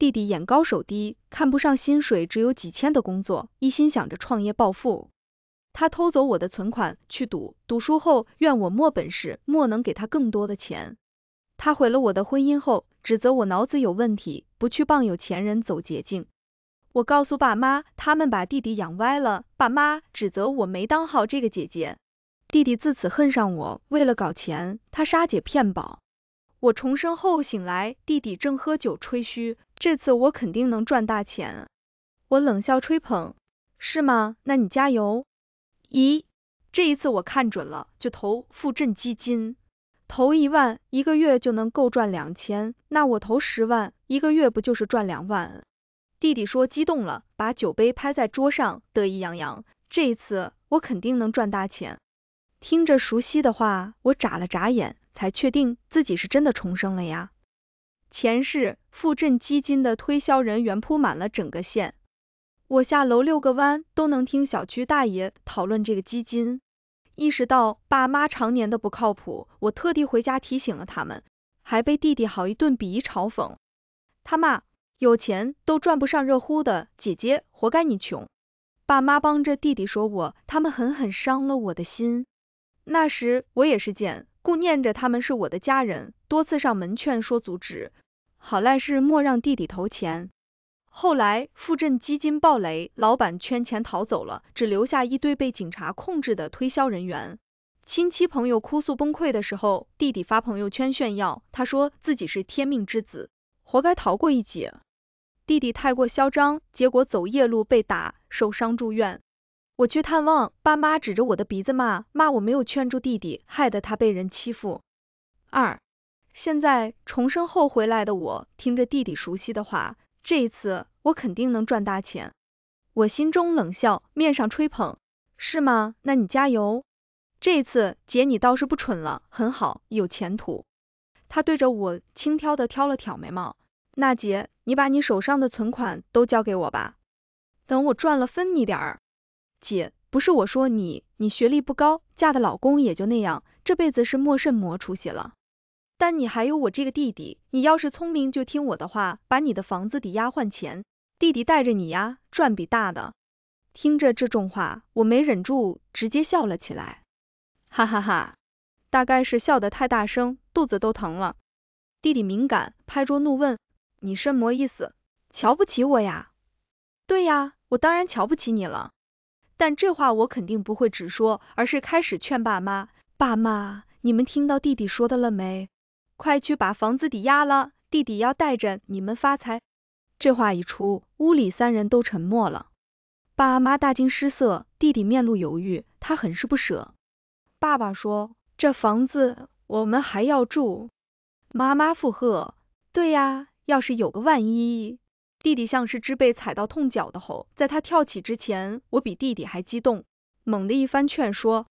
弟弟眼高手低，看不上薪水只有几千的工作，一心想着创业暴富。他偷走我的存款去赌，赌输后怨我没本事，莫能给他更多的钱。他毁了我的婚姻后，指责我脑子有问题，不去傍有钱人走捷径。我告诉爸妈，他们把弟弟养歪了。爸妈指责我没当好这个姐姐。弟弟自此恨上我，为了搞钱，他杀姐骗保。我重生后醒来，弟弟正喝酒吹嘘。这次我肯定能赚大钱，我冷笑吹捧，是吗？那你加油。咦，这一次我看准了，就投富振基金，投一万，一个月就能够赚两千，那我投十万，一个月不就是赚两万？弟弟说激动了，把酒杯拍在桌上，得意洋洋。这一次我肯定能赚大钱，听着熟悉的话，我眨了眨眼，才确定自己是真的重生了呀。前世，富镇基金的推销人员铺满了整个县，我下楼遛个弯都能听小区大爷讨论这个基金。意识到爸妈常年的不靠谱，我特地回家提醒了他们，还被弟弟好一顿鄙夷嘲讽。他骂，有钱都赚不上热乎的，姐姐活该你穷。爸妈帮着弟弟说我，他们狠狠伤了我的心。那时我也是贱。顾念着他们是我的家人，多次上门劝说阻止，好赖是莫让弟弟投钱。后来富镇基金暴雷，老板圈钱逃走了，只留下一堆被警察控制的推销人员。亲戚朋友哭诉崩溃的时候，弟弟发朋友圈炫耀，他说自己是天命之子，活该逃过一劫。弟弟太过嚣张，结果走夜路被打，受伤住院。我去探望爸妈，指着我的鼻子骂，骂我没有劝住弟弟，害得他被人欺负。二，现在重生后回来的我，听着弟弟熟悉的话，这一次我肯定能赚大钱。我心中冷笑，面上吹捧，是吗？那你加油。这次姐你倒是不蠢了，很好，有前途。他对着我轻挑的挑了挑眉毛，娜姐，你把你手上的存款都交给我吧，等我赚了分你点儿。姐，不是我说你，你学历不高，嫁的老公也就那样，这辈子是莫甚么出息了。但你还有我这个弟弟，你要是聪明就听我的话，把你的房子抵押换钱，弟弟带着你呀，赚笔大的。听着这种话，我没忍住，直接笑了起来，哈哈哈。大概是笑得太大声，肚子都疼了。弟弟敏感，拍桌怒问，你甚么意思？瞧不起我呀？对呀，我当然瞧不起你了。但这话我肯定不会直说，而是开始劝爸妈。爸妈，你们听到弟弟说的了没？快去把房子抵押了，弟弟要带着你们发财。这话一出，屋里三人都沉默了。爸妈大惊失色，弟弟面露犹豫，他很是不舍。爸爸说，这房子我们还要住。妈妈附和，对呀，要是有个万一。弟弟像是只被踩到痛脚的猴，在他跳起之前，我比弟弟还激动，猛的一番劝说，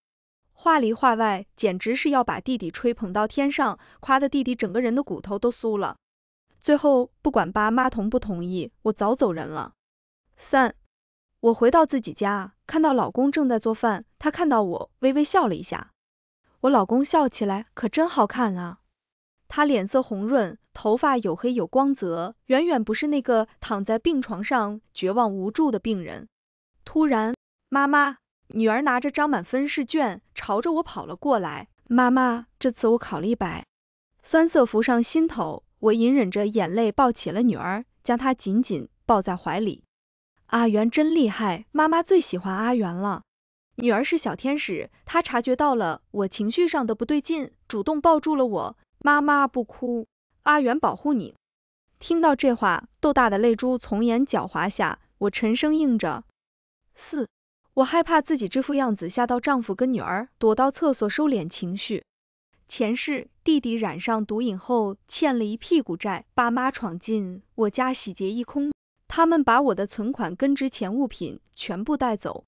话里话外简直是要把弟弟吹捧到天上，夸的弟弟整个人的骨头都酥了。最后不管爸妈同不同意，我早走人了。三，我回到自己家，看到老公正在做饭，他看到我微微笑了一下，我老公笑起来可真好看啊，他脸色红润。头发有黑有光泽，远远不是那个躺在病床上绝望无助的病人。突然，妈妈，女儿拿着张满分试卷，朝着我跑了过来。妈妈，这次我考了一百。酸涩浮上心头，我隐忍着眼泪，抱起了女儿，将她紧紧抱在怀里。阿元真厉害，妈妈最喜欢阿元了。女儿是小天使，她察觉到了我情绪上的不对劲，主动抱住了我。妈妈不哭。阿元保护你。听到这话，豆大的泪珠从眼角滑下，我沉声应着。四，我害怕自己这副样子吓到丈夫跟女儿，躲到厕所收敛情绪。前世弟弟染上毒瘾后欠了一屁股债，爸妈闯进我家洗劫一空，他们把我的存款跟值钱物品全部带走。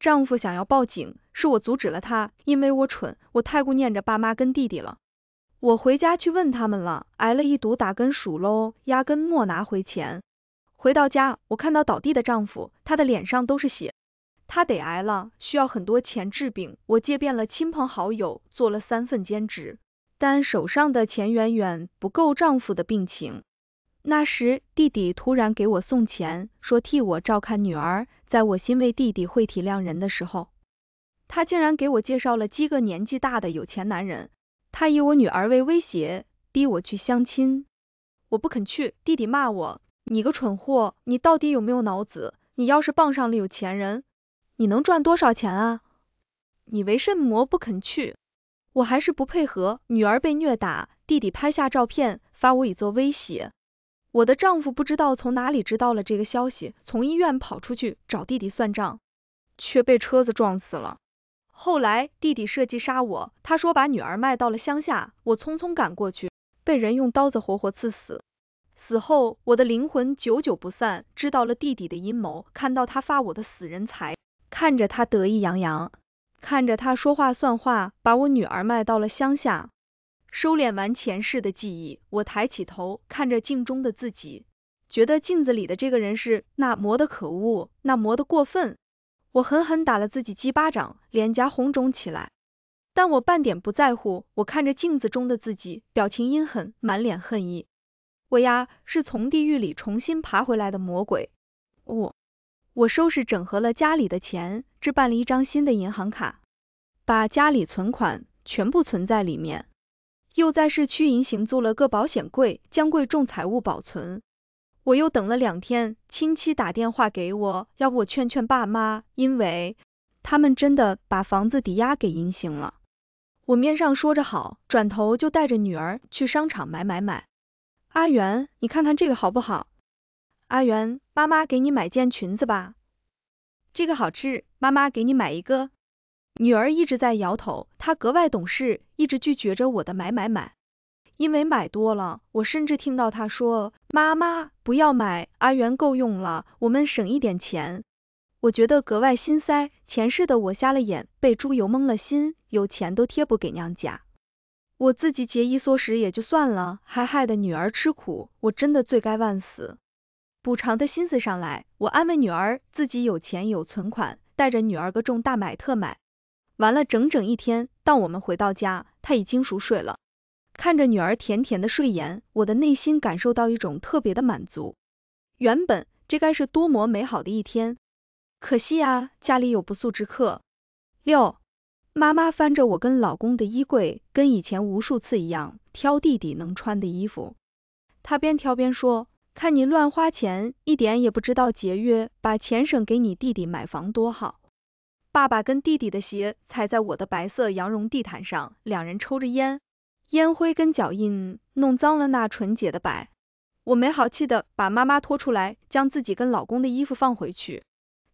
丈夫想要报警，是我阻止了他，因为我蠢，我太顾念着爸妈跟弟弟了。我回家去问他们了，挨了一毒打跟数喽，压根莫拿回钱。回到家，我看到倒地的丈夫，他的脸上都是血，他得挨了，需要很多钱治病。我借遍了亲朋好友，做了三份兼职，但手上的钱远远不够丈夫的病情。那时弟弟突然给我送钱，说替我照看女儿，在我欣慰弟弟会体谅人的时候，他竟然给我介绍了几个年纪大的有钱男人。他以我女儿为威胁，逼我去相亲，我不肯去，弟弟骂我，你个蠢货，你到底有没有脑子？你要是傍上了有钱人，你能赚多少钱啊？你为甚么不肯去？我还是不配合，女儿被虐打，弟弟拍下照片发我以作威胁。我的丈夫不知道从哪里知道了这个消息，从医院跑出去找弟弟算账，却被车子撞死了。后来弟弟设计杀我，他说把女儿卖到了乡下，我匆匆赶过去，被人用刀子活活刺死。死后我的灵魂久久不散，知道了弟弟的阴谋，看到他发我的死人财，看着他得意洋洋，看着他说话算话，把我女儿卖到了乡下。收敛完前世的记忆，我抬起头看着镜中的自己，觉得镜子里的这个人是那魔的可恶，那魔的过分。我狠狠打了自己几巴掌，脸颊红肿起来，但我半点不在乎。我看着镜子中的自己，表情阴狠，满脸恨意。我呀，是从地狱里重新爬回来的魔鬼。我，我收拾整合了家里的钱，置办了一张新的银行卡，把家里存款全部存在里面，又在市区银行租了个保险柜，将贵重财物保存。我又等了两天，亲戚打电话给我，要我劝劝爸妈，因为他们真的把房子抵押给银行了。我面上说着好，转头就带着女儿去商场买买买。阿元，你看看这个好不好？阿元，妈妈给你买件裙子吧。这个好吃，妈妈给你买一个。女儿一直在摇头，她格外懂事，一直拒绝着我的买买买。因为买多了，我甚至听到他说：“妈妈，不要买，阿元够用了，我们省一点钱。”我觉得格外心塞，前世的我瞎了眼，被猪油蒙了心，有钱都贴补给娘家，我自己节衣缩食也就算了，还害得女儿吃苦，我真的罪该万死。补偿的心思上来，我安慰女儿，自己有钱有存款，带着女儿个重大买特买，玩了整整一天，当我们回到家，她已经熟睡了。看着女儿甜甜的睡颜，我的内心感受到一种特别的满足。原本这该是多么美好的一天，可惜啊，家里有不速之客。六，妈妈翻着我跟老公的衣柜，跟以前无数次一样挑弟弟能穿的衣服。她边挑边说：“看你乱花钱，一点也不知道节约，把钱省给你弟弟买房多好。”爸爸跟弟弟的鞋踩在我的白色羊绒地毯上，两人抽着烟。烟灰跟脚印弄脏了那纯洁的白，我没好气的把妈妈拖出来，将自己跟老公的衣服放回去，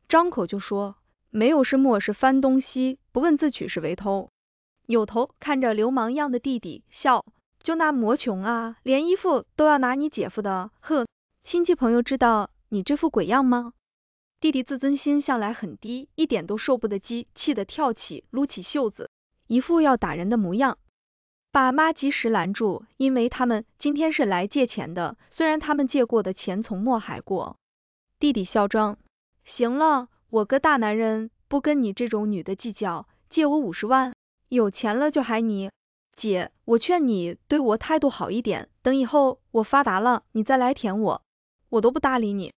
张口就说没有是莫是翻东西，不问自取是为偷。扭头看着流氓样的弟弟笑，就那魔穷啊，连衣服都要拿你姐夫的，哼，亲戚朋友知道你这副鬼样吗？弟弟自尊心向来很低，一点都受不得激，气得跳起，撸起袖子，一副要打人的模样。爸妈及时拦住，因为他们今天是来借钱的。虽然他们借过的钱从没还过。弟弟嚣张，行了，我个大男人不跟你这种女的计较，借我五十万，有钱了就还你。姐，我劝你对我态度好一点，等以后我发达了，你再来舔我，我都不搭理你。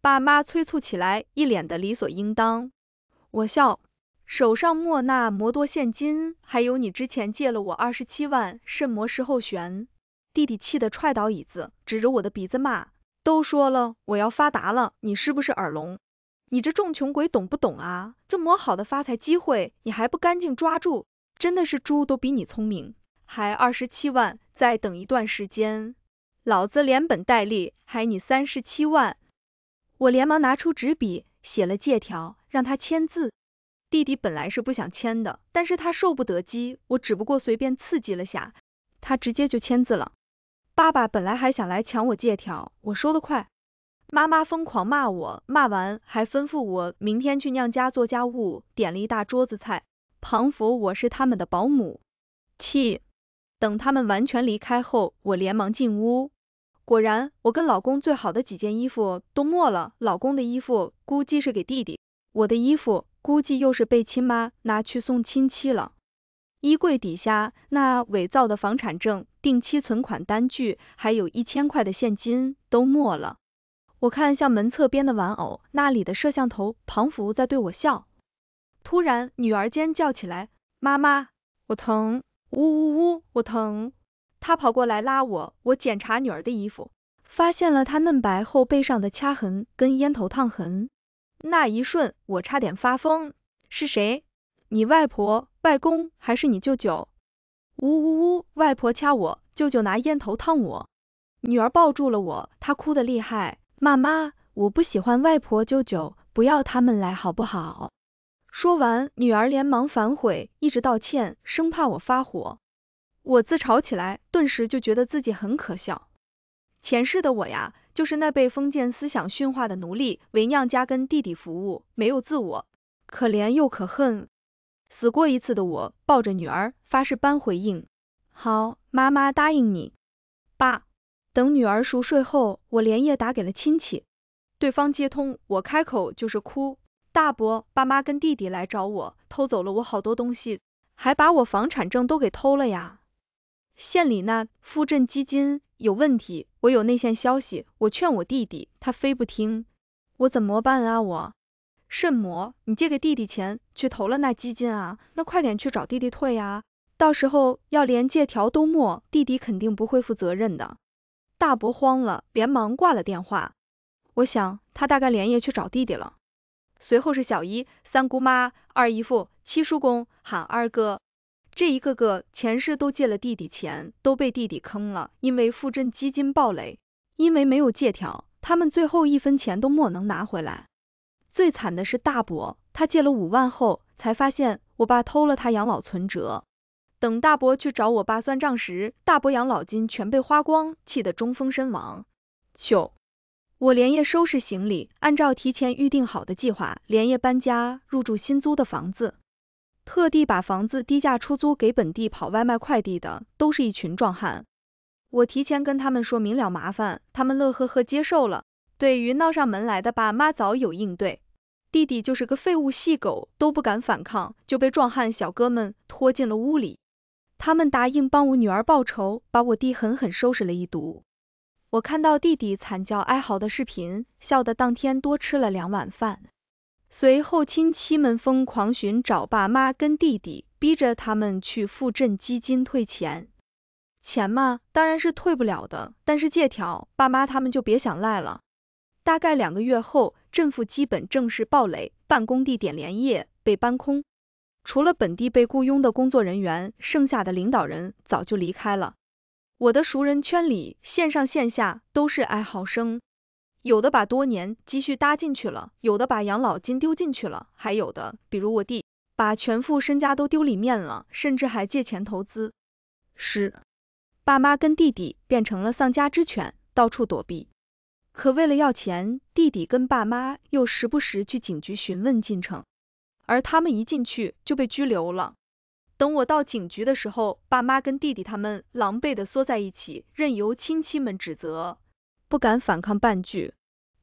爸妈催促起来，一脸的理所应当。我笑。手上莫那摩多现金，还有你之前借了我二十七万甚魔石后悬，弟弟气得踹倒椅子，指着我的鼻子骂，都说了我要发达了，你是不是耳聋？你这众穷鬼懂不懂啊？这么好的发财机会你还不干净抓住，真的是猪都比你聪明。还二十七万，再等一段时间，老子连本带利还你三十七万。我连忙拿出纸笔写了借条，让他签字。弟弟本来是不想签的，但是他受不得激，我只不过随便刺激了下，他直接就签字了。爸爸本来还想来抢我借条，我收的快。妈妈疯狂骂我，骂完还吩咐我明天去娘家做家务，点了一大桌子菜。旁佛我是他们的保姆。气。等他们完全离开后，我连忙进屋，果然，我跟老公最好的几件衣服都没了，老公的衣服估计是给弟弟，我的衣服。估计又是被亲妈拿去送亲戚了。衣柜底下那伪造的房产证、定期存款单据，还有一千块的现金都没了。我看向门侧边的玩偶，那里的摄像头彷佛在对我笑。突然，女儿尖叫起来：“妈妈，我疼！呜呜呜，我疼！”她跑过来拉我，我检查女儿的衣服，发现了她嫩白后背上的掐痕跟烟头烫痕。那一瞬，我差点发疯。是谁？你外婆、外公，还是你舅舅？呜呜呜，外婆掐我，舅舅拿烟头烫我。女儿抱住了我，她哭得厉害，妈妈，我不喜欢外婆、舅舅，不要他们来好不好？说完，女儿连忙反悔，一直道歉，生怕我发火。我自嘲起来，顿时就觉得自己很可笑。前世的我呀。就是那被封建思想驯化的奴隶，为娘家跟弟弟服务，没有自我，可怜又可恨。死过一次的我，抱着女儿发誓般回应。好，妈妈答应你。爸，等女儿熟睡后，我连夜打给了亲戚，对方接通，我开口就是哭。大伯，爸妈跟弟弟来找我，偷走了我好多东西，还把我房产证都给偷了呀！县里那富镇基金。有问题，我有内线消息，我劝我弟弟，他非不听，我怎么办啊我？什么？你借给弟弟钱，去投了那基金啊？那快点去找弟弟退啊，到时候要连借条都没，弟弟肯定不会负责任的。大伯慌了，连忙挂了电话。我想他大概连夜去找弟弟了。随后是小姨、三姑妈、二姨夫、七叔公喊二哥。这一个个前世都借了弟弟钱，都被弟弟坑了，因为傅镇基金暴雷，因为没有借条，他们最后一分钱都莫能拿回来。最惨的是大伯，他借了五万后，才发现我爸偷了他养老存折。等大伯去找我爸算账时，大伯养老金全被花光，气得中风身亡。九，我连夜收拾行李，按照提前预定好的计划，连夜搬家入住新租的房子。特地把房子低价出租给本地跑外卖、快递的，都是一群壮汉。我提前跟他们说明了麻烦，他们乐呵呵接受了。对于闹上门来的爸妈早有应对，弟弟就是个废物细狗，都不敢反抗，就被壮汉小哥们拖进了屋里。他们答应帮我女儿报仇，把我弟狠狠收拾了一顿。我看到弟弟惨叫哀嚎的视频，笑得当天多吃了两碗饭。随后，亲戚们疯狂寻找爸妈跟弟弟，逼着他们去付镇基金退钱。钱嘛，当然是退不了的，但是借条，爸妈他们就别想赖了。大概两个月后，政府基本正式暴雷，办公地点连夜被搬空，除了本地被雇佣的工作人员，剩下的领导人早就离开了。我的熟人圈里，线上线下都是哀嚎声。有的把多年积蓄搭进去了，有的把养老金丢进去了，还有的，比如我弟，把全副身家都丢里面了，甚至还借钱投资。十，爸妈跟弟弟变成了丧家之犬，到处躲避。可为了要钱，弟弟跟爸妈又时不时去警局询问进程，而他们一进去就被拘留了。等我到警局的时候，爸妈跟弟弟他们狼狈的缩在一起，任由亲戚们指责。不敢反抗半句，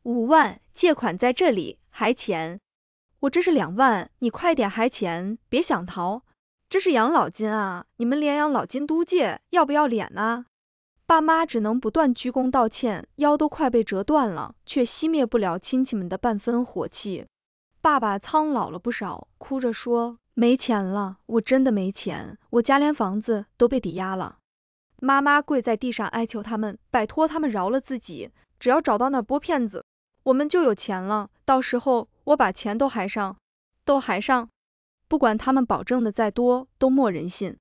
五万借款在这里还钱，我这是两万，你快点还钱，别想逃，这是养老金啊，你们连养老金都借，要不要脸呢？爸妈只能不断鞠躬道歉，腰都快被折断了，却熄灭不了亲戚们的半分火气。爸爸苍老了不少，哭着说，没钱了，我真的没钱，我家连房子都被抵押了。妈妈跪在地上哀求他们，拜托他们饶了自己，只要找到那拨骗子，我们就有钱了。到时候我把钱都还上，都还上。不管他们保证的再多，都没人信。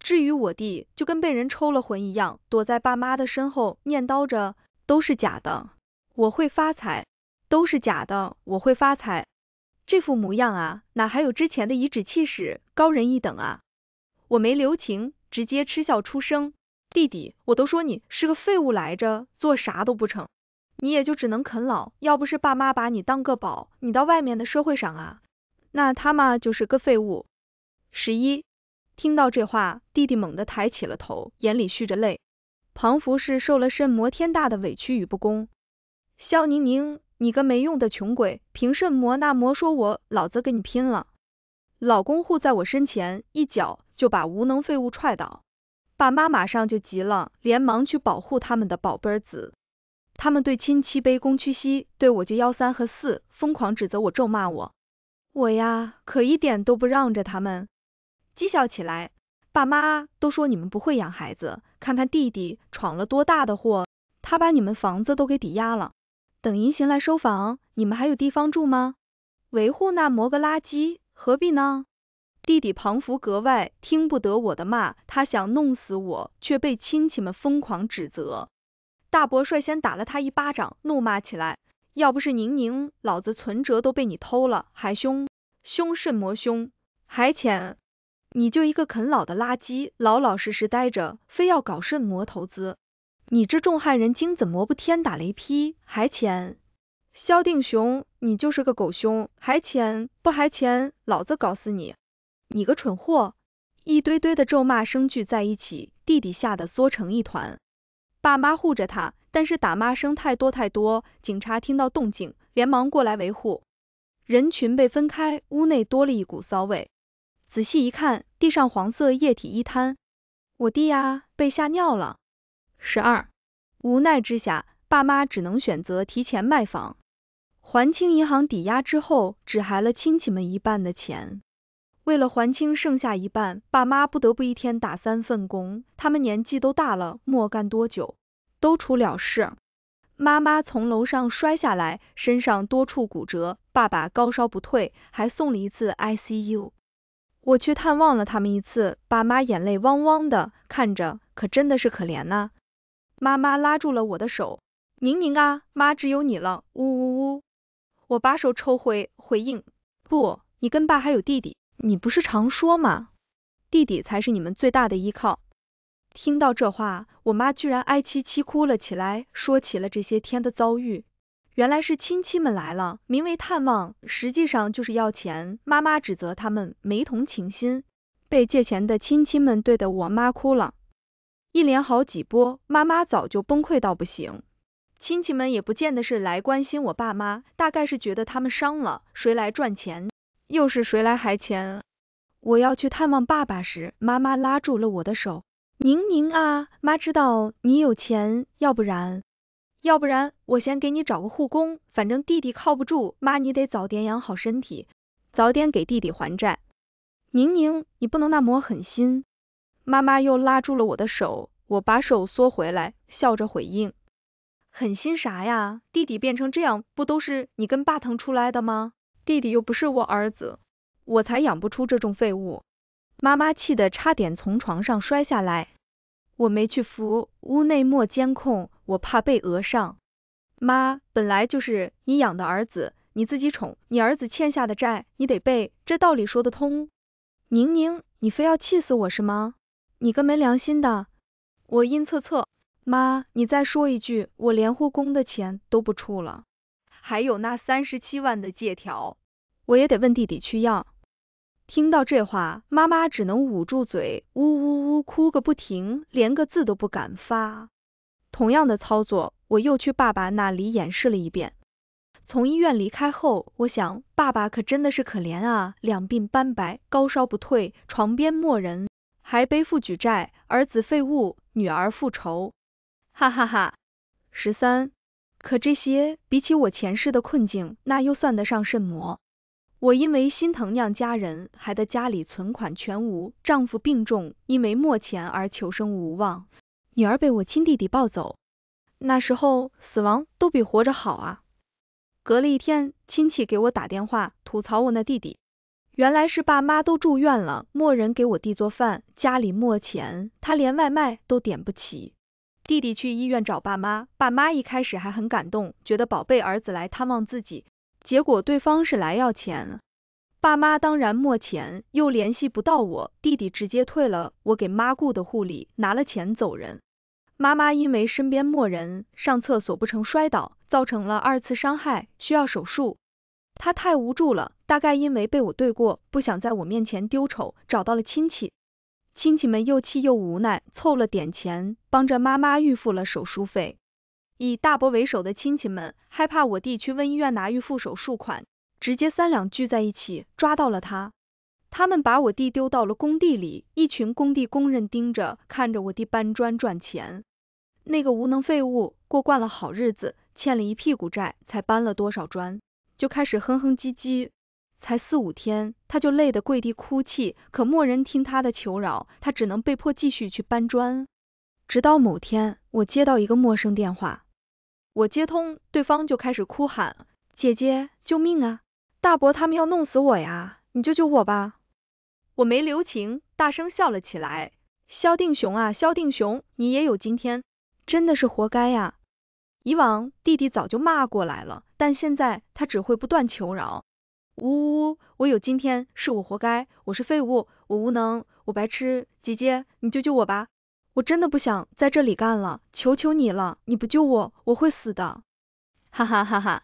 至于我弟，就跟被人抽了魂一样，躲在爸妈的身后念叨着，都是假的，我会发财，都是假的，我会发财。这副模样啊，哪还有之前的颐指气使，高人一等啊？我没留情，直接嗤笑出声。弟弟，我都说你是个废物来着，做啥都不成，你也就只能啃老。要不是爸妈把你当个宝，你到外面的社会上啊，那他妈就是个废物。十一听到这话，弟弟猛地抬起了头，眼里蓄着泪。庞佛是受了甚魔天大的委屈与不公。肖宁宁，你个没用的穷鬼，凭甚魔那魔说我，老子跟你拼了！老公护在我身前，一脚就把无能废物踹倒。爸妈马上就急了，连忙去保护他们的宝贝儿子。他们对亲戚卑躬屈膝，对我就幺三和四疯狂指责我，咒骂我。我呀，可一点都不让着他们，讥笑起来。爸妈都说你们不会养孩子，看看弟弟闯了多大的祸，他把你们房子都给抵押了，等银行来收房，你们还有地方住吗？维护那摩个垃圾，何必呢？弟弟庞福格外听不得我的骂，他想弄死我，却被亲戚们疯狂指责。大伯率先打了他一巴掌，怒骂起来：“要不是宁宁，老子存折都被你偷了！还凶凶甚魔凶？还钱！你就一个啃老的垃圾，老老实实待着，非要搞甚魔投资？你这种害人精怎么不天打雷劈？还钱！萧定雄，你就是个狗熊！还钱不还钱？老子搞死你！”你个蠢货！一堆堆的咒骂声聚在一起，弟弟吓得缩成一团。爸妈护着他，但是打骂声太多太多。警察听到动静，连忙过来维护。人群被分开，屋内多了一股骚味。仔细一看，地上黄色液体一滩。我弟呀，被吓尿了。十二，无奈之下，爸妈只能选择提前卖房，还清银行抵押之后，只还了亲戚们一半的钱。为了还清剩下一半，爸妈不得不一天打三份工。他们年纪都大了，莫干多久，都出了事。妈妈从楼上摔下来，身上多处骨折；爸爸高烧不退，还送了一次 ICU。我去探望了他们一次，爸妈眼泪汪汪的，看着可真的是可怜呐。妈妈拉住了我的手，宁宁啊，妈只有你了，呜呜呜。我把手抽回，回应，不，你跟爸还有弟弟。你不是常说吗，弟弟才是你们最大的依靠。听到这话，我妈居然哀凄凄哭了起来，说起了这些天的遭遇。原来是亲戚们来了，名为探望，实际上就是要钱。妈妈指责他们没同情心，被借钱的亲戚们怼的我妈哭了，一连好几波，妈妈早就崩溃到不行。亲戚们也不见得是来关心我爸妈，大概是觉得他们伤了，谁来赚钱？又是谁来还钱？我要去探望爸爸时，妈妈拉住了我的手。宁宁啊，妈知道你有钱，要不然，要不然我先给你找个护工，反正弟弟靠不住，妈你得早点养好身体，早点给弟弟还债。宁宁，你不能那么狠心。妈妈又拉住了我的手，我把手缩回来，笑着回应。狠心啥呀？弟弟变成这样，不都是你跟爸疼出来的吗？弟弟又不是我儿子，我才养不出这种废物。妈妈气得差点从床上摔下来，我没去扶。屋内没监控，我怕被讹上。妈，本来就是你养的儿子，你自己宠，你儿子欠下的债你得背，这道理说得通。宁宁，你非要气死我是吗？你个没良心的！我阴恻恻。妈，你再说一句，我连护工的钱都不出了。还有那三十七万的借条，我也得问弟弟去要。听到这话，妈妈只能捂住嘴，呜呜呜，哭个不停，连个字都不敢发。同样的操作，我又去爸爸那里演示了一遍。从医院离开后，我想，爸爸可真的是可怜啊，两鬓斑白，高烧不退，床边没人，还背负举债，儿子废物，女儿复仇，哈哈哈。十三。可这些比起我前世的困境，那又算得上甚么？我因为心疼娘家人，害得家里存款全无，丈夫病重，因为没钱而求生无望，女儿被我亲弟弟抱走，那时候死亡都比活着好啊！隔了一天，亲戚给我打电话吐槽我那弟弟，原来是爸妈都住院了，没人给我弟做饭，家里没钱，他连外卖都点不起。弟弟去医院找爸妈，爸妈一开始还很感动，觉得宝贝儿子来探望自己，结果对方是来要钱。爸妈当然没钱，又联系不到我，弟弟直接退了我给妈雇的护理，拿了钱走人。妈妈因为身边没人，上厕所不成摔倒，造成了二次伤害，需要手术。他太无助了，大概因为被我对过，不想在我面前丢丑，找到了亲戚。亲戚们又气又无奈，凑了点钱，帮着妈妈预付了手术费。以大伯为首的亲戚们害怕我弟去问医院拿预付手术款，直接三两聚在一起，抓到了他。他们把我弟丢到了工地里，一群工地工人盯着看着我弟搬砖赚钱。那个无能废物过惯了好日子，欠了一屁股债，才搬了多少砖，就开始哼哼唧唧。才四五天，他就累得跪地哭泣，可没人听他的求饶，他只能被迫继续去搬砖。直到某天，我接到一个陌生电话，我接通，对方就开始哭喊：“姐姐，救命啊！大伯他们要弄死我呀，你救救我吧！”我没留情，大声笑了起来：“肖定雄啊，肖定雄，你也有今天，真的是活该呀！”以往弟弟早就骂过来了，但现在他只会不断求饶。呜呜呜，我有今天是我活该，我是废物，我无能，我白痴，姐姐，你救救我吧，我真的不想在这里干了，求求你了，你不救我，我会死的。哈哈哈哈，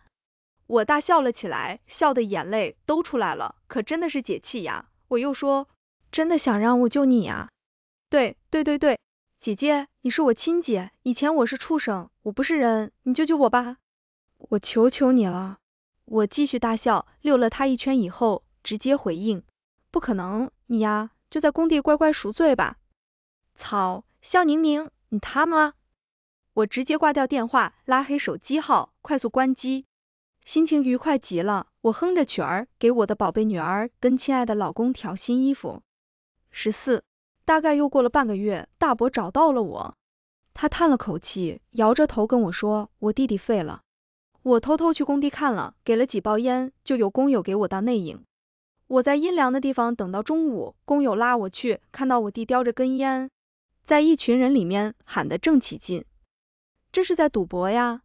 我大笑了起来，笑的眼泪都出来了，可真的是解气呀。我又说，真的想让我救你啊？对，对对对，姐姐，你是我亲姐，以前我是畜生，我不是人，你救救我吧，我求求你了。我继续大笑，遛了他一圈以后，直接回应，不可能，你呀，就在工地乖乖赎罪吧。操，肖宁宁，你他妈！我直接挂掉电话，拉黑手机号，快速关机，心情愉快极了。我哼着曲儿，给我的宝贝女儿跟亲爱的老公挑新衣服。十四，大概又过了半个月，大伯找到了我，他叹了口气，摇着头跟我说，我弟弟废了。我偷偷去工地看了，给了几包烟，就有工友给我当内应。我在阴凉的地方等到中午，工友拉我去，看到我弟叼着根烟，在一群人里面喊得正起劲。这是在赌博呀！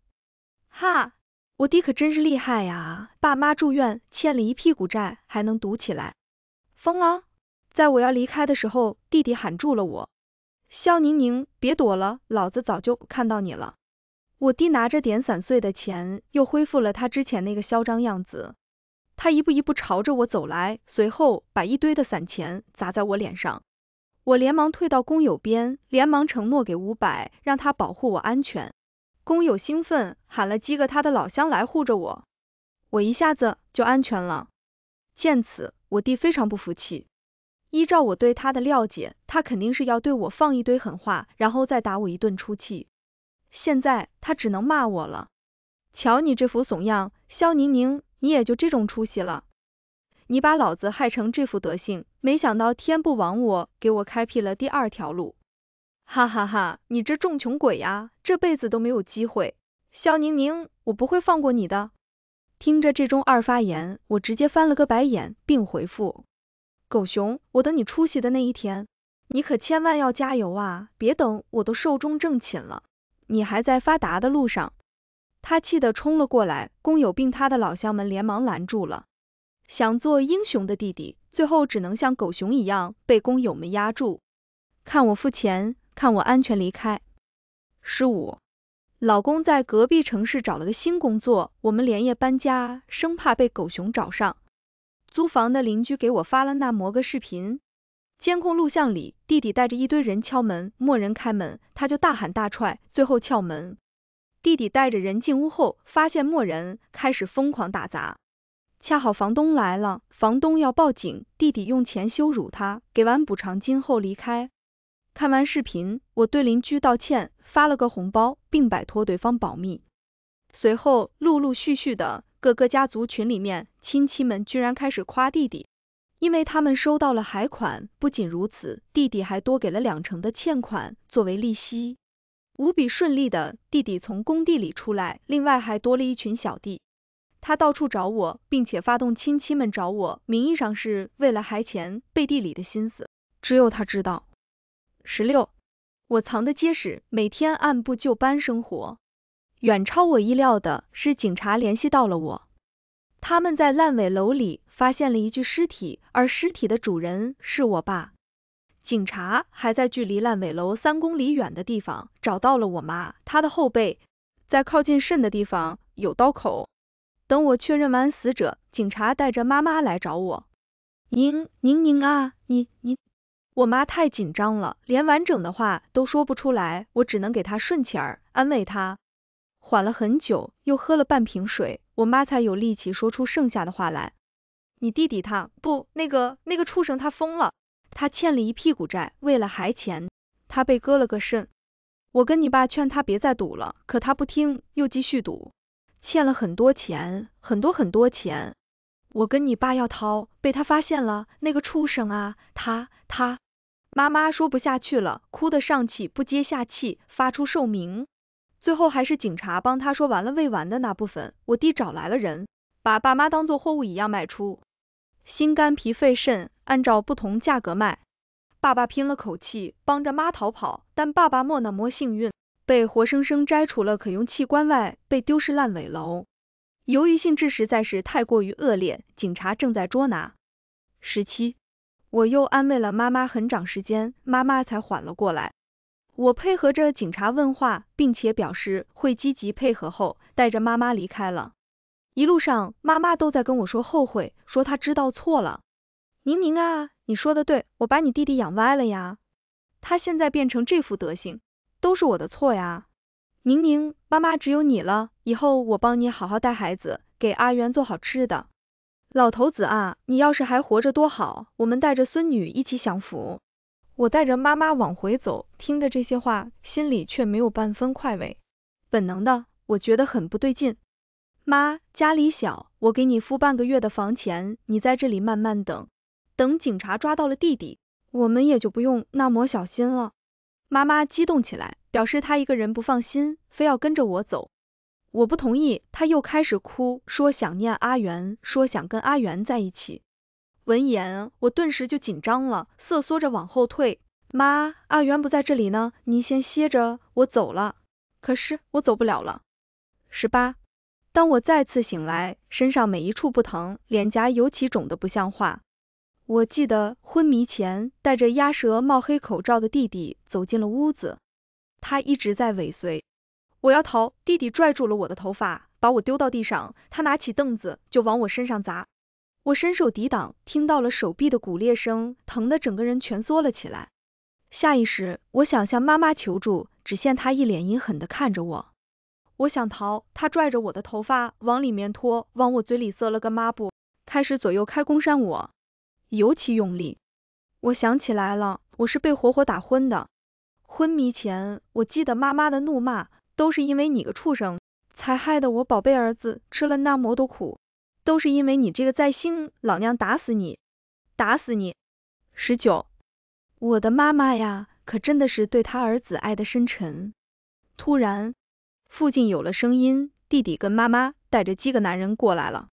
哈，我弟可真是厉害呀！爸妈住院，欠了一屁股债，还能赌起来，疯了！在我要离开的时候，弟弟喊住了我：“肖宁宁，别躲了，老子早就看到你了。”我弟拿着点散碎的钱，又恢复了他之前那个嚣张样子。他一步一步朝着我走来，随后把一堆的散钱砸在我脸上。我连忙退到工友边，连忙承诺给五百，让他保护我安全。工友兴奋，喊了几个他的老乡来护着我，我一下子就安全了。见此，我弟非常不服气。依照我对他的了解，他肯定是要对我放一堆狠话，然后再打我一顿出气。现在他只能骂我了，瞧你这副怂样，肖宁宁，你也就这种出息了，你把老子害成这副德性，没想到天不亡我，给我开辟了第二条路，哈哈哈，你这众穷鬼呀，这辈子都没有机会，肖宁宁，我不会放过你的。听着这中二发言，我直接翻了个白眼，并回复，狗熊，我等你出息的那一天，你可千万要加油啊，别等我都寿终正寝了。你还在发达的路上，他气得冲了过来，工友病榻的老乡们连忙拦住了，想做英雄的弟弟，最后只能像狗熊一样被工友们压住。看我付钱，看我安全离开。十五，老公在隔壁城市找了个新工作，我们连夜搬家，生怕被狗熊找上。租房的邻居给我发了那模个视频。监控录像里，弟弟带着一堆人敲门，没人开门，他就大喊大踹，最后撬门。弟弟带着人进屋后，发现没人，开始疯狂打砸。恰好房东来了，房东要报警，弟弟用钱羞辱他，给完补偿金后离开。看完视频，我对邻居道歉，发了个红包，并摆脱对方保密。随后陆陆续续的各个家族群里面，亲戚们居然开始夸弟弟。因为他们收到了海款，不仅如此，弟弟还多给了两成的欠款作为利息，无比顺利的弟弟从工地里出来，另外还多了一群小弟，他到处找我，并且发动亲戚们找我，名义上是为了还钱，背地里的心思只有他知道。十六，我藏的结实，每天按部就班生活，远超我意料的是警察联系到了我。他们在烂尾楼里发现了一具尸体，而尸体的主人是我爸。警察还在距离烂尾楼三公里远的地方找到了我妈，她的后背在靠近肾的地方有刀口。等我确认完死者，警察带着妈妈来找我。宁宁宁啊，你你，我妈太紧张了，连完整的话都说不出来，我只能给她顺气儿，安慰她。缓了很久，又喝了半瓶水，我妈才有力气说出剩下的话来。你弟弟他不那个那个畜生他疯了，他欠了一屁股债，为了还钱，他被割了个肾。我跟你爸劝他别再赌了，可他不听，又继续赌，欠了很多钱，很多很多钱。我跟你爸要掏，被他发现了，那个畜生啊，他他妈妈说不下去了，哭得上气不接下气，发出兽鸣。最后还是警察帮他说完了未完的那部分。我弟找来了人，把爸妈当做货物一样卖出，心肝脾肺肾按照不同价格卖。爸爸拼了口气帮着妈逃跑，但爸爸莫那么幸运，被活生生摘除了可用器官外，被丢失烂尾楼。由于性质实在是太过于恶劣，警察正在捉拿。十七，我又安慰了妈妈很长时间，妈妈才缓了过来。我配合着警察问话，并且表示会积极配合后，带着妈妈离开了。一路上，妈妈都在跟我说后悔，说她知道错了。宁宁啊，你说的对，我把你弟弟养歪了呀，他现在变成这副德行，都是我的错呀。宁宁，妈妈只有你了，以后我帮你好好带孩子，给阿元做好吃的。老头子啊，你要是还活着多好，我们带着孙女一起享福。我带着妈妈往回走，听着这些话，心里却没有半分快慰。本能的，我觉得很不对劲。妈，家里小，我给你付半个月的房钱，你在这里慢慢等，等警察抓到了弟弟，我们也就不用那么小心了。妈妈激动起来，表示她一个人不放心，非要跟着我走。我不同意，她又开始哭，说想念阿元，说想跟阿元在一起。闻言，我顿时就紧张了，瑟缩着往后退。妈，阿元不在这里呢，您先歇着，我走了。可是我走不了了。十八，当我再次醒来，身上每一处不疼，脸颊尤其肿得不像话。我记得昏迷前，戴着鸭舌帽、黑口罩的弟弟走进了屋子，他一直在尾随。我要逃，弟弟拽住了我的头发，把我丢到地上，他拿起凳子就往我身上砸。我伸手抵挡，听到了手臂的骨裂声，疼的整个人蜷缩了起来。下意识我想向妈妈求助，只见她一脸阴狠的看着我。我想逃，她拽着我的头发往里面拖，往我嘴里塞了个抹布，开始左右开弓扇我，尤其用力。我想起来了，我是被活活打昏的。昏迷前，我记得妈妈的怒骂，都是因为你个畜生，才害得我宝贝儿子吃了那么多苦。都是因为你这个灾星，老娘打死你，打死你！十九，我的妈妈呀，可真的是对他儿子爱的深沉。突然，附近有了声音，弟弟跟妈妈带着几个男人过来了。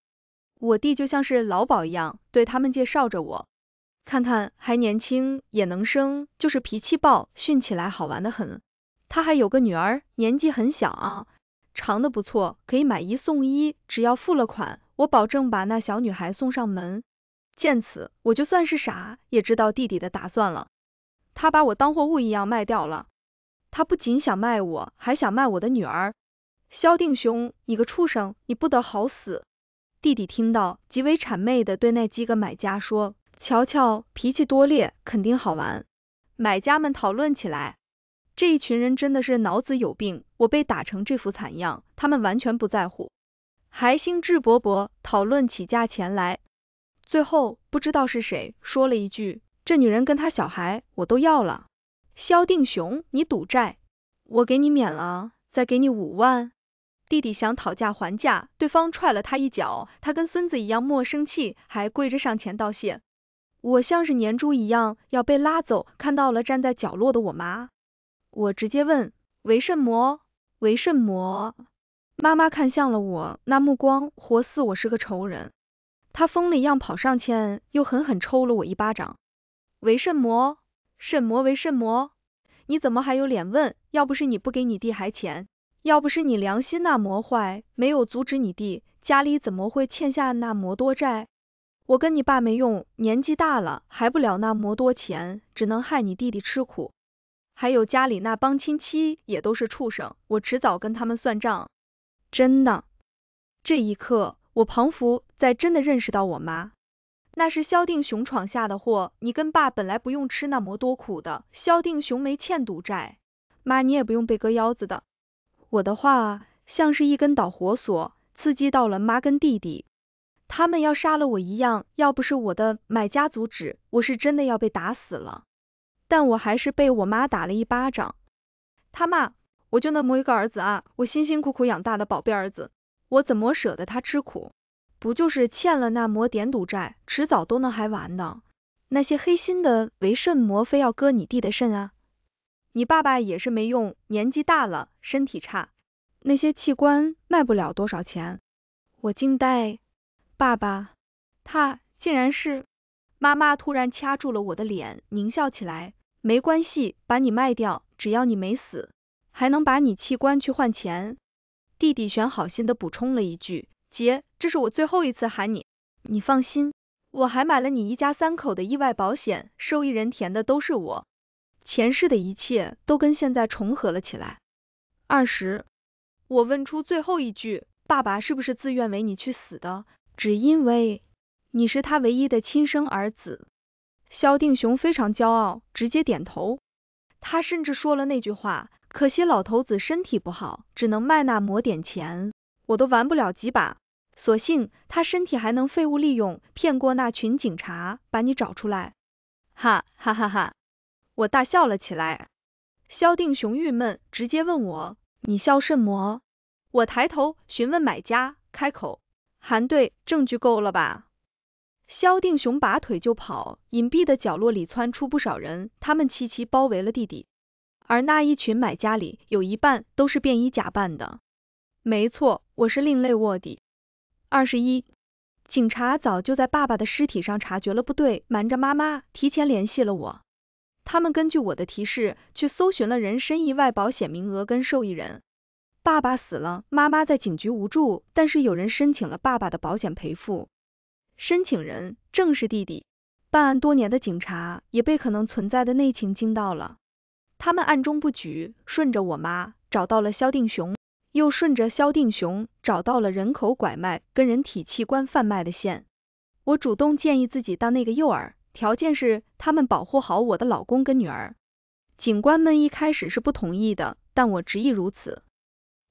我弟就像是老鸨一样，对他们介绍着我，看看还年轻，也能生，就是脾气暴，训起来好玩的很。他还有个女儿，年纪很小，啊，长得不错，可以买一送一，只要付了款。我保证把那小女孩送上门，见此，我就算是傻也知道弟弟的打算了。他把我当货物一样卖掉了，他不仅想卖我，还想卖我的女儿。萧定雄，你个畜生，你不得好死！弟弟听到，极为谄媚的对那几个买家说：“瞧瞧，脾气多烈，肯定好玩。”买家们讨论起来，这一群人真的是脑子有病。我被打成这副惨样，他们完全不在乎。还兴致勃勃讨论起价钱来，最后不知道是谁说了一句：“这女人跟他小孩，我都要了。”肖定雄，你赌债，我给你免了，再给你五万。弟弟想讨价还价，对方踹了他一脚，他跟孙子一样莫生气，还跪着上前道谢。我像是粘猪一样要被拉走，看到了站在角落的我妈，我直接问：为甚么？为甚么？妈妈看向了我，那目光活似我是个仇人。她疯了一样跑上前，又狠狠抽了我一巴掌。为甚么？甚么为甚么？你怎么还有脸问？要不是你不给你弟还钱，要不是你良心那魔坏，没有阻止你弟，家里怎么会欠下那么多债？我跟你爸没用，年纪大了还不了那么多钱，只能害你弟弟吃苦。还有家里那帮亲戚也都是畜生，我迟早跟他们算账。真的，这一刻，我彷佛在真的认识到我妈，那是萧定雄闯下的祸，你跟爸本来不用吃那么多苦的，萧定雄没欠赌债，妈你也不用被割腰子的。我的话像是一根导火索，刺激到了妈跟弟弟，他们要杀了我一样，要不是我的买家阻止，我是真的要被打死了，但我还是被我妈打了一巴掌，他骂。我就那么一个儿子啊，我辛辛苦苦养大的宝贝儿子，我怎么舍得他吃苦？不就是欠了那点赌债，迟早都能还完呢。那些黑心的为肾魔非要割你弟的肾啊，你爸爸也是没用，年纪大了，身体差，那些器官卖不了多少钱。我惊呆，爸爸，他竟然是……妈妈突然掐住了我的脸，狞笑起来。没关系，把你卖掉，只要你没死。还能把你器官去换钱，弟弟选好心的补充了一句，姐，这是我最后一次喊你，你放心，我还买了你一家三口的意外保险，受益人填的都是我，前世的一切都跟现在重合了起来。二十，我问出最后一句，爸爸是不是自愿为你去死的，只因为你是他唯一的亲生儿子。肖定雄非常骄傲，直接点头，他甚至说了那句话。可惜老头子身体不好，只能卖那抹点钱，我都玩不了几把。所幸他身体还能废物利用，骗过那群警察，把你找出来。哈哈哈哈！我大笑了起来。肖定雄郁闷，直接问我你笑什么？我抬头询问买家，开口韩队证据够了吧？肖定雄拔腿就跑，隐蔽的角落里窜出不少人，他们齐齐包围了弟弟。而那一群买家里有一半都是便衣假扮的，没错，我是另类卧底。二十一，警察早就在爸爸的尸体上察觉了不对，瞒着妈妈提前联系了我。他们根据我的提示去搜寻了人身意外保险名额跟受益人。爸爸死了，妈妈在警局无助，但是有人申请了爸爸的保险赔付，申请人正是弟弟。办案多年的警察也被可能存在的内情惊到了。他们暗中布局，顺着我妈找到了萧定雄，又顺着萧定雄找到了人口拐卖跟人体器官贩卖的线。我主动建议自己当那个诱饵，条件是他们保护好我的老公跟女儿。警官们一开始是不同意的，但我执意如此。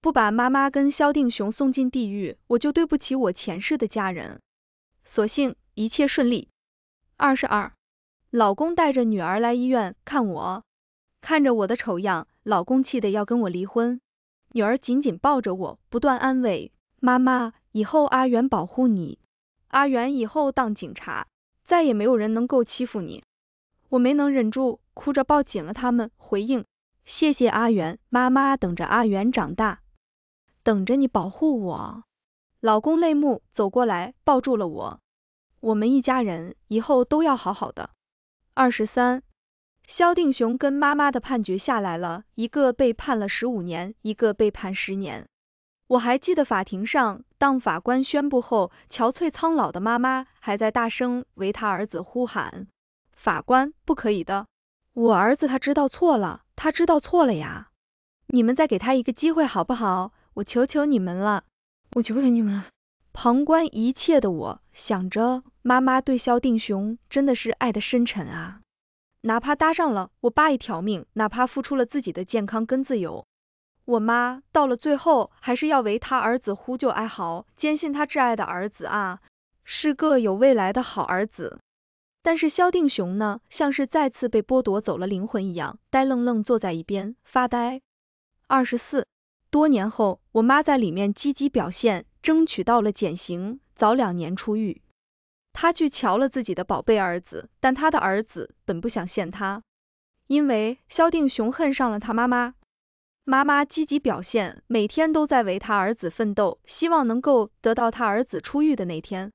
不把妈妈跟萧定雄送进地狱，我就对不起我前世的家人。所幸一切顺利。二十二，老公带着女儿来医院看我。看着我的丑样，老公气得要跟我离婚，女儿紧紧抱着我，不断安慰妈妈，以后阿元保护你，阿元以后当警察，再也没有人能够欺负你。我没能忍住，哭着抱紧了他们，回应谢谢阿元，妈妈等着阿元长大，等着你保护我。老公泪目，走过来抱住了我，我们一家人以后都要好好的。二十三。萧定雄跟妈妈的判决下来了，一个被判了十五年，一个被判十年。我还记得法庭上，当法官宣布后，憔悴苍老的妈妈还在大声为他儿子呼喊：“法官，不可以的，我儿子他知道错了，他知道错了呀，你们再给他一个机会好不好？我求求你们了，我求求你们了。”旁观一切的我，想着妈妈对萧定雄真的是爱的深沉啊。哪怕搭上了我爸一条命，哪怕付出了自己的健康跟自由，我妈到了最后还是要为他儿子呼救哀嚎，坚信他挚爱的儿子啊是个有未来的好儿子。但是萧定雄呢，像是再次被剥夺走了灵魂一样，呆愣愣坐在一边发呆。二十四多年后，我妈在里面积极表现，争取到了减刑，早两年出狱。他去瞧了自己的宝贝儿子，但他的儿子本不想见他，因为萧定雄恨上了他妈妈。妈妈积极表现，每天都在为他儿子奋斗，希望能够得到他儿子出狱的那天。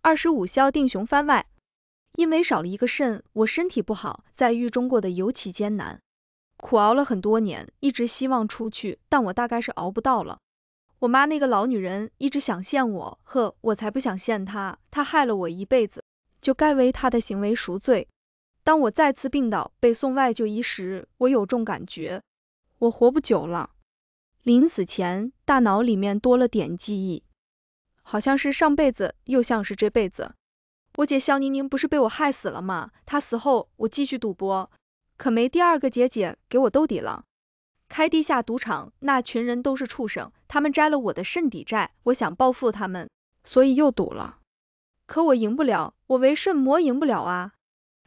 二十五，萧定雄番外。因为少了一个肾，我身体不好，在狱中过得尤其艰难，苦熬了很多年，一直希望出去，但我大概是熬不到了。我妈那个老女人一直想陷我，呵，我才不想陷她，她害了我一辈子，就该为她的行为赎罪。当我再次病倒被送外就医时，我有种感觉，我活不久了。临死前，大脑里面多了点记忆，好像是上辈子，又像是这辈子。我姐肖宁宁不是被我害死了吗？她死后，我继续赌博，可没第二个姐姐给我兜底了。开地下赌场，那群人都是畜生，他们摘了我的肾抵债，我想报复他们，所以又赌了，可我赢不了，我为肾魔赢不了啊，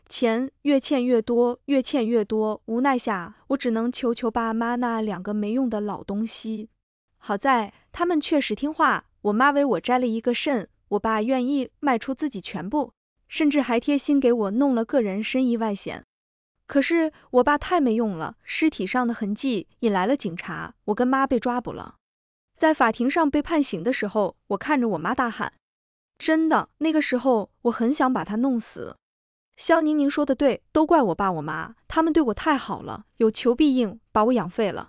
钱越欠越多，越欠越多，无奈下，我只能求求爸妈那两个没用的老东西，好在他们确实听话，我妈为我摘了一个肾，我爸愿意卖出自己全部，甚至还贴心给我弄了个人身意外险。可是我爸太没用了，尸体上的痕迹引来了警察，我跟妈被抓捕了。在法庭上被判刑的时候，我看着我妈大喊，真的，那个时候我很想把他弄死。肖宁宁说的对，都怪我爸我妈，他们对我太好了，有求必应，把我养废了。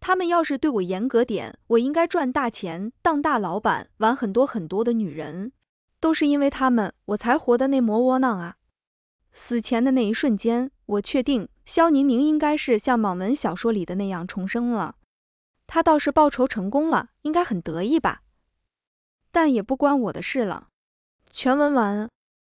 他们要是对我严格点，我应该赚大钱，当大老板，玩很多很多的女人。都是因为他们，我才活的那么窝囊啊。死前的那一瞬间。我确定，肖宁宁应该是像网文小说里的那样重生了。他倒是报仇成功了，应该很得意吧？但也不关我的事了。全文完。